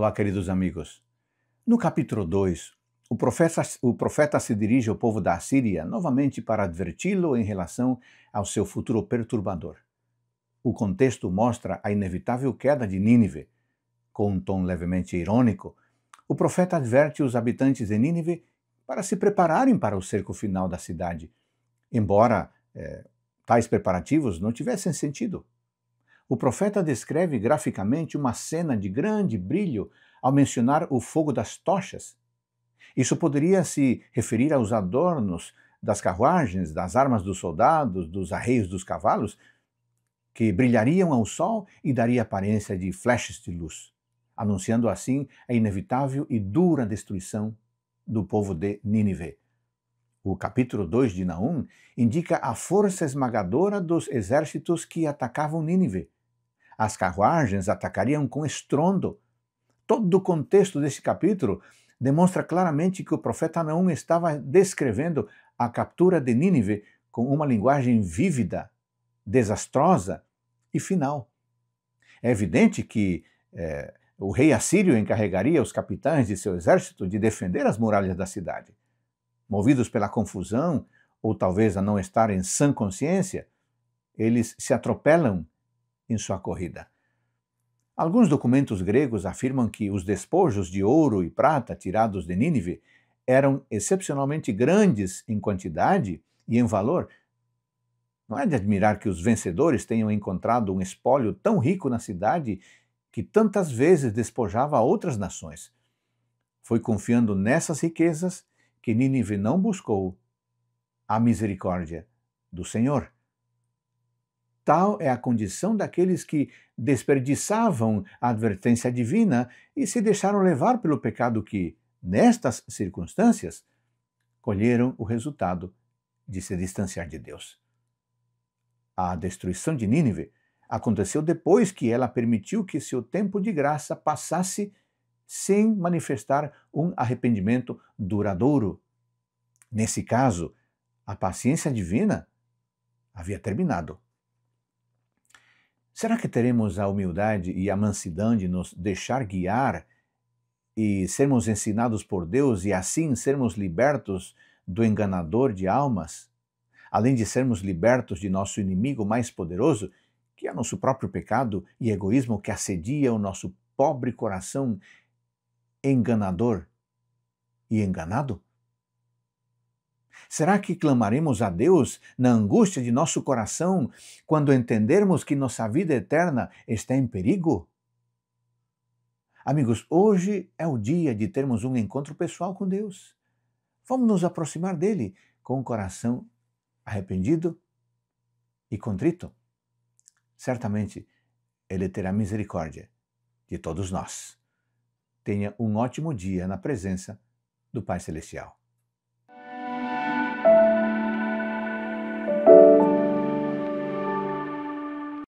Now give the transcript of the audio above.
Olá, queridos amigos. No capítulo 2, o profeta, o profeta se dirige ao povo da Assíria novamente para adverti-lo em relação ao seu futuro perturbador. O contexto mostra a inevitável queda de Nínive. Com um tom levemente irônico, o profeta adverte os habitantes de Nínive para se prepararem para o cerco final da cidade, embora eh, tais preparativos não tivessem sentido o profeta descreve graficamente uma cena de grande brilho ao mencionar o fogo das tochas. Isso poderia se referir aos adornos das carruagens, das armas dos soldados, dos arreios dos cavalos, que brilhariam ao sol e daria aparência de flechas de luz, anunciando assim a inevitável e dura destruição do povo de Nínive. O capítulo 2 de Naum indica a força esmagadora dos exércitos que atacavam Nínive. As carruagens atacariam com estrondo. Todo o contexto desse capítulo demonstra claramente que o profeta Naum estava descrevendo a captura de Nínive com uma linguagem vívida, desastrosa e final. É evidente que é, o rei assírio encarregaria os capitães de seu exército de defender as muralhas da cidade. Movidos pela confusão, ou talvez a não estar em sã consciência, eles se atropelam em sua corrida. Alguns documentos gregos afirmam que os despojos de ouro e prata tirados de Nínive eram excepcionalmente grandes em quantidade e em valor. Não é de admirar que os vencedores tenham encontrado um espólio tão rico na cidade que tantas vezes despojava outras nações. Foi confiando nessas riquezas que Nínive não buscou a misericórdia do Senhor. Tal é a condição daqueles que desperdiçavam a advertência divina e se deixaram levar pelo pecado que, nestas circunstâncias, colheram o resultado de se distanciar de Deus. A destruição de Nínive aconteceu depois que ela permitiu que seu tempo de graça passasse sem manifestar um arrependimento duradouro. Nesse caso, a paciência divina havia terminado. Será que teremos a humildade e a mansidão de nos deixar guiar e sermos ensinados por Deus e assim sermos libertos do enganador de almas? Além de sermos libertos de nosso inimigo mais poderoso, que é nosso próprio pecado e egoísmo que assedia o nosso pobre coração enganador e enganado? Será que clamaremos a Deus na angústia de nosso coração quando entendermos que nossa vida eterna está em perigo? Amigos, hoje é o dia de termos um encontro pessoal com Deus. Vamos nos aproximar dele com o coração arrependido e contrito. Certamente ele terá misericórdia de todos nós. Tenha um ótimo dia na presença do Pai Celestial.